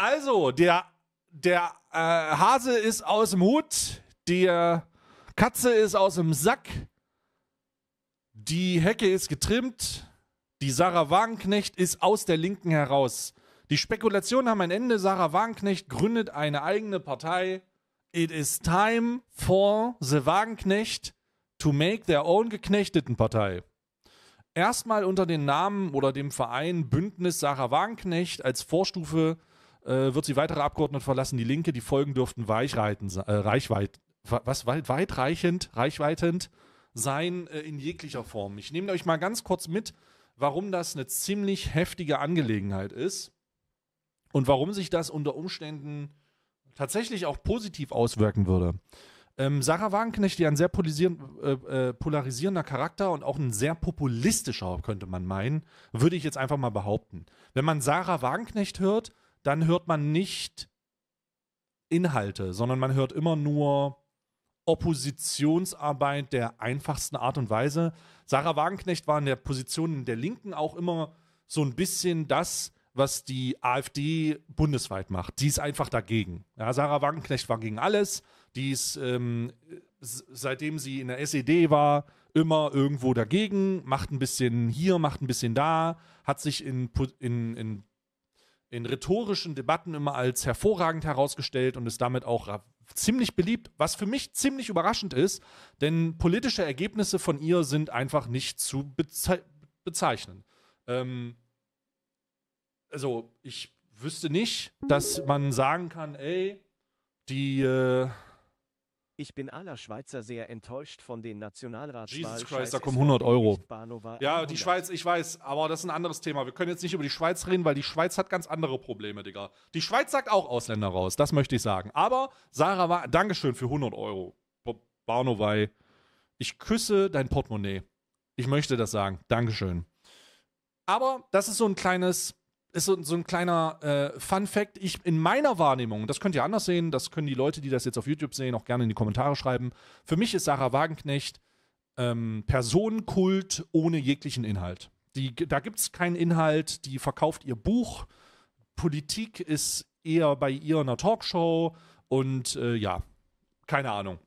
Also, der, der äh, Hase ist aus dem Hut, die äh, Katze ist aus dem Sack, die Hecke ist getrimmt, die Sarah Wagenknecht ist aus der Linken heraus. Die Spekulationen haben ein Ende. Sarah Wagenknecht gründet eine eigene Partei. It is time for the Wagenknecht to make their own geknechteten Partei. Erstmal unter dem Namen oder dem Verein Bündnis Sarah Wagenknecht als Vorstufe äh, wird sie weitere Abgeordnete verlassen, die Linke. Die Folgen dürften weichreiten, äh, reichweit, was, weitreichend, reichweitend sein äh, in jeglicher Form. Ich nehme euch mal ganz kurz mit, warum das eine ziemlich heftige Angelegenheit ist und warum sich das unter Umständen tatsächlich auch positiv auswirken würde. Ähm, Sarah Wagenknecht, die ein sehr äh, äh, polarisierender Charakter und auch ein sehr populistischer, könnte man meinen, würde ich jetzt einfach mal behaupten. Wenn man Sarah Wagenknecht hört, dann hört man nicht Inhalte, sondern man hört immer nur Oppositionsarbeit der einfachsten Art und Weise. Sarah Wagenknecht war in der Position der Linken auch immer so ein bisschen das, was die AfD bundesweit macht. Die ist einfach dagegen. Ja, Sarah Wagenknecht war gegen alles. Die ist, ähm, seitdem sie in der SED war, immer irgendwo dagegen, macht ein bisschen hier, macht ein bisschen da, hat sich in, in, in in rhetorischen Debatten immer als hervorragend herausgestellt und ist damit auch ziemlich beliebt, was für mich ziemlich überraschend ist, denn politische Ergebnisse von ihr sind einfach nicht zu beze bezeichnen. Ähm, also ich wüsste nicht, dass man sagen kann, ey, die äh, ich bin aller Schweizer sehr enttäuscht von den Nationalratswahlen. Jesus Christ, da kommen 100 Euro. Ja, die Schweiz, ich weiß, aber das ist ein anderes Thema. Wir können jetzt nicht über die Schweiz reden, weil die Schweiz hat ganz andere Probleme, Digga. Die Schweiz sagt auch Ausländer raus, das möchte ich sagen. Aber Sarah war, Dankeschön für 100 Euro. Barnowai, ich küsse dein Portemonnaie. Ich möchte das sagen. Dankeschön. Aber das ist so ein kleines, ist so, so ein kleiner äh, Fun Fact. Ich in meiner Wahrnehmung, das könnt ihr anders sehen, das können die Leute, die das jetzt auf YouTube sehen, auch gerne in die Kommentare schreiben. Für mich ist Sarah Wagenknecht ähm, Personenkult ohne jeglichen Inhalt. Die, da gibt es keinen Inhalt, die verkauft ihr Buch. Politik ist eher bei ihr in einer Talkshow und äh, ja, keine Ahnung.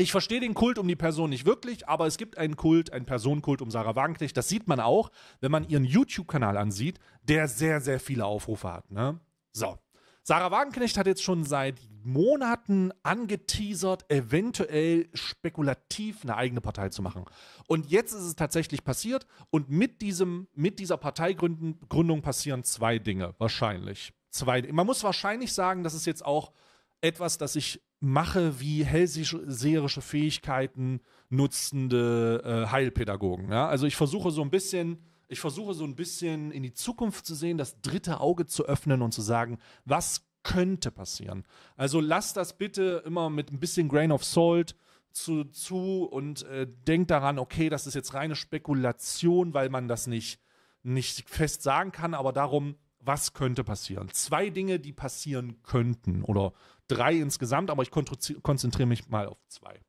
Ich verstehe den Kult um die Person nicht wirklich, aber es gibt einen Kult, einen Personenkult um Sarah Wagenknecht. Das sieht man auch, wenn man ihren YouTube-Kanal ansieht, der sehr, sehr viele Aufrufe hat. Ne? So. Sarah Wagenknecht hat jetzt schon seit Monaten angeteasert, eventuell spekulativ eine eigene Partei zu machen. Und jetzt ist es tatsächlich passiert und mit, diesem, mit dieser Parteigründung passieren zwei Dinge, wahrscheinlich. Zwei, man muss wahrscheinlich sagen, das ist jetzt auch etwas, das ich mache wie hellseherische Fähigkeiten nutzende äh, Heilpädagogen. Ja? Also ich versuche so ein bisschen, ich versuche so ein bisschen in die Zukunft zu sehen, das dritte Auge zu öffnen und zu sagen, was könnte passieren. Also lasst das bitte immer mit ein bisschen Grain of Salt zu, zu und äh, denkt daran, okay, das ist jetzt reine Spekulation, weil man das nicht, nicht fest sagen kann, aber darum, was könnte passieren. Zwei Dinge, die passieren könnten oder drei insgesamt, aber ich konzentriere mich mal auf zwei.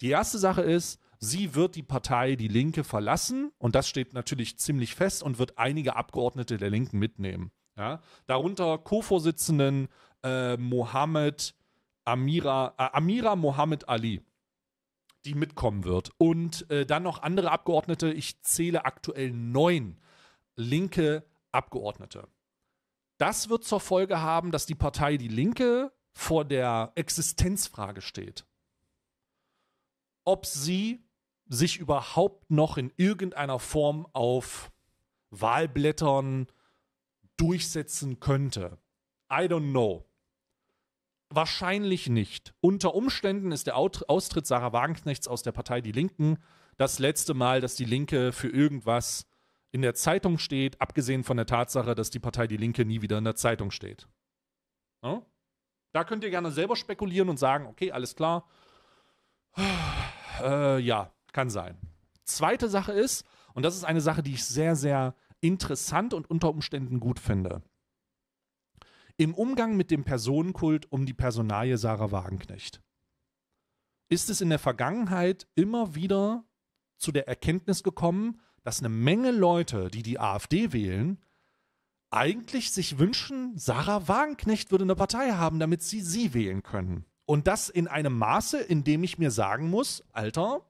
Die erste Sache ist, sie wird die Partei Die Linke verlassen und das steht natürlich ziemlich fest und wird einige Abgeordnete der Linken mitnehmen. Ja? Darunter Co-Vorsitzenden äh, Mohammed Amira, äh, Amira Mohammed Ali die mitkommen wird. Und äh, dann noch andere Abgeordnete. Ich zähle aktuell neun linke Abgeordnete. Das wird zur Folge haben, dass die Partei Die Linke vor der Existenzfrage steht, ob sie sich überhaupt noch in irgendeiner Form auf Wahlblättern durchsetzen könnte. I don't know. Wahrscheinlich nicht. Unter Umständen ist der Austritt Sarah Wagenknechts aus der Partei Die Linken das letzte Mal, dass die Linke für irgendwas in der Zeitung steht, abgesehen von der Tatsache, dass die Partei Die Linke nie wieder in der Zeitung steht. Ja? Da könnt ihr gerne selber spekulieren und sagen, okay, alles klar. Äh, ja, kann sein. Zweite Sache ist, und das ist eine Sache, die ich sehr, sehr interessant und unter Umständen gut finde. Im Umgang mit dem Personenkult um die Personalie Sarah Wagenknecht ist es in der Vergangenheit immer wieder zu der Erkenntnis gekommen, dass eine Menge Leute, die die AfD wählen, eigentlich sich wünschen, Sarah Wagenknecht würde eine Partei haben, damit sie sie wählen können. Und das in einem Maße, in dem ich mir sagen muss, Alter,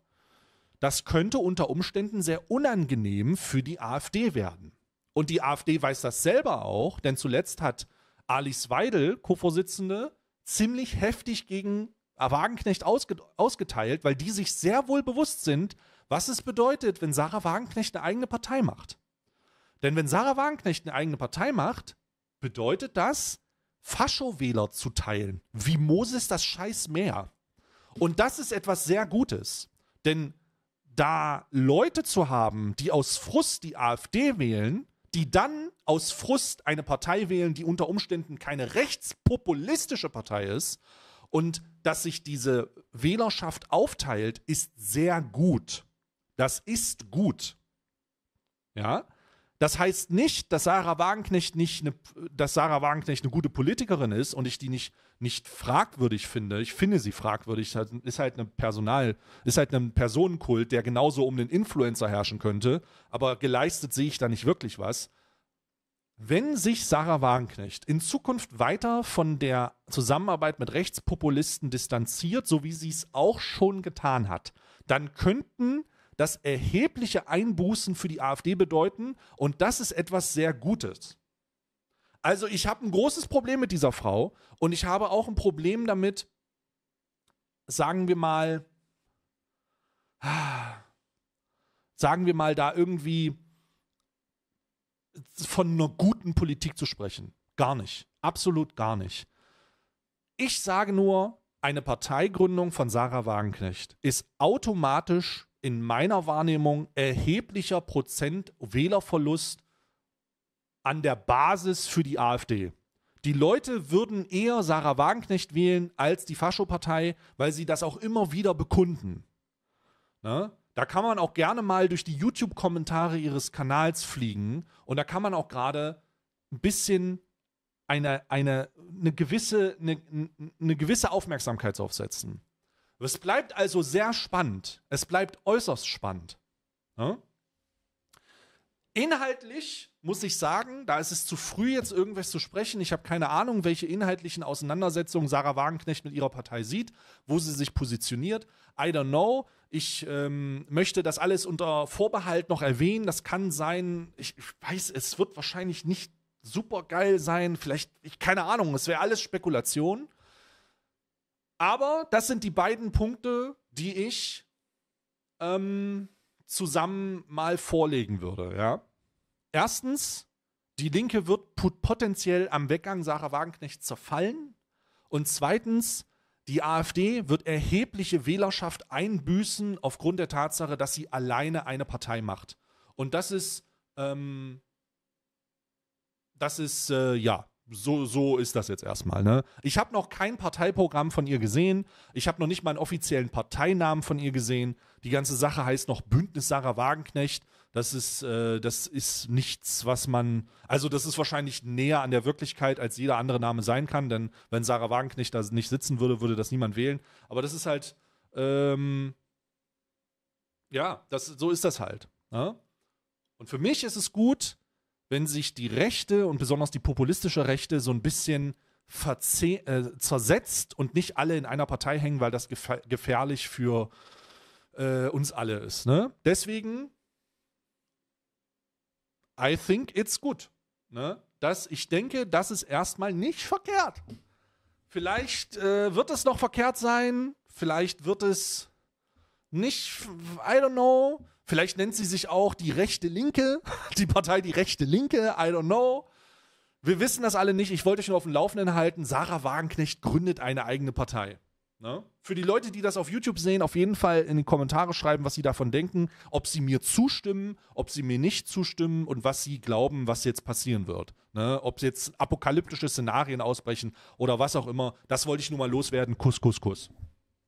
das könnte unter Umständen sehr unangenehm für die AfD werden. Und die AfD weiß das selber auch, denn zuletzt hat Alice Weidel, Co-Vorsitzende, ziemlich heftig gegen Wagenknecht ausge ausgeteilt, weil die sich sehr wohl bewusst sind, was es bedeutet, wenn Sarah Wagenknecht eine eigene Partei macht. Denn wenn Sarah Wagenknecht eine eigene Partei macht, bedeutet das, Faschowähler zu teilen, wie Moses das scheiß Meer. Und das ist etwas sehr Gutes. Denn da Leute zu haben, die aus Frust die AfD wählen, die dann aus Frust eine Partei wählen, die unter Umständen keine rechtspopulistische Partei ist, und dass sich diese Wählerschaft aufteilt, ist sehr gut. Das ist gut. Ja? Das heißt nicht, dass Sarah Wagenknecht nicht eine, dass Sarah Wagenknecht eine gute Politikerin ist und ich die nicht, nicht fragwürdig finde. Ich finde sie fragwürdig. Ist halt eine Personal, ist halt ein Personenkult, der genauso um den Influencer herrschen könnte. Aber geleistet sehe ich da nicht wirklich was. Wenn sich Sarah Wagenknecht in Zukunft weiter von der Zusammenarbeit mit Rechtspopulisten distanziert, so wie sie es auch schon getan hat, dann könnten das erhebliche Einbußen für die AfD bedeuten und das ist etwas sehr Gutes. Also ich habe ein großes Problem mit dieser Frau und ich habe auch ein Problem damit, sagen wir mal, sagen wir mal, da irgendwie von einer guten Politik zu sprechen. Gar nicht. Absolut gar nicht. Ich sage nur, eine Parteigründung von Sarah Wagenknecht ist automatisch in meiner Wahrnehmung erheblicher Prozent Wählerverlust an der Basis für die AfD. Die Leute würden eher Sarah Wagenknecht wählen als die Faschopartei, weil sie das auch immer wieder bekunden. Ne? Da kann man auch gerne mal durch die YouTube-Kommentare ihres Kanals fliegen und da kann man auch gerade ein bisschen eine, eine, eine, gewisse, eine, eine gewisse Aufmerksamkeit aufsetzen. Es bleibt also sehr spannend. Es bleibt äußerst spannend. Ja? Inhaltlich muss ich sagen, da ist es zu früh, jetzt irgendwas zu sprechen. Ich habe keine Ahnung, welche inhaltlichen Auseinandersetzungen Sarah Wagenknecht mit ihrer Partei sieht, wo sie sich positioniert. I don't know. Ich ähm, möchte das alles unter Vorbehalt noch erwähnen. Das kann sein, ich, ich weiß, es wird wahrscheinlich nicht super geil sein. Vielleicht, ich, keine Ahnung, es wäre alles Spekulation. Aber das sind die beiden Punkte, die ich ähm, zusammen mal vorlegen würde. Ja? Erstens, die Linke wird potenziell am Weggang Sarah Wagenknecht zerfallen. Und zweitens, die AfD wird erhebliche Wählerschaft einbüßen aufgrund der Tatsache, dass sie alleine eine Partei macht. Und das ist, ähm, das ist, äh, ja, so, so ist das jetzt erstmal. Ne? Ich habe noch kein Parteiprogramm von ihr gesehen. Ich habe noch nicht mal einen offiziellen Parteinamen von ihr gesehen. Die ganze Sache heißt noch Bündnis Sarah Wagenknecht. Das ist, äh, das ist nichts, was man. Also, das ist wahrscheinlich näher an der Wirklichkeit, als jeder andere Name sein kann, denn wenn Sarah Wagenknecht da nicht sitzen würde, würde das niemand wählen. Aber das ist halt. Ähm, ja, das, so ist das halt. Ne? Und für mich ist es gut, wenn sich die Rechte und besonders die populistische Rechte so ein bisschen äh, zersetzt und nicht alle in einer Partei hängen, weil das gef gefährlich für äh, uns alle ist. Ne? Deswegen, I think it's good. Ne? Das, ich denke, das ist erstmal nicht verkehrt. Vielleicht äh, wird es noch verkehrt sein, vielleicht wird es nicht, I don't know. Vielleicht nennt sie sich auch die rechte Linke, die Partei die rechte Linke, I don't know. Wir wissen das alle nicht. Ich wollte euch nur auf dem Laufenden halten. Sarah Wagenknecht gründet eine eigene Partei. Ne? Für die Leute, die das auf YouTube sehen, auf jeden Fall in die Kommentare schreiben, was sie davon denken, ob sie mir zustimmen, ob sie mir nicht zustimmen und was sie glauben, was jetzt passieren wird. Ne? Ob jetzt apokalyptische Szenarien ausbrechen oder was auch immer. Das wollte ich nur mal loswerden. Kuss, Kuss, Kuss.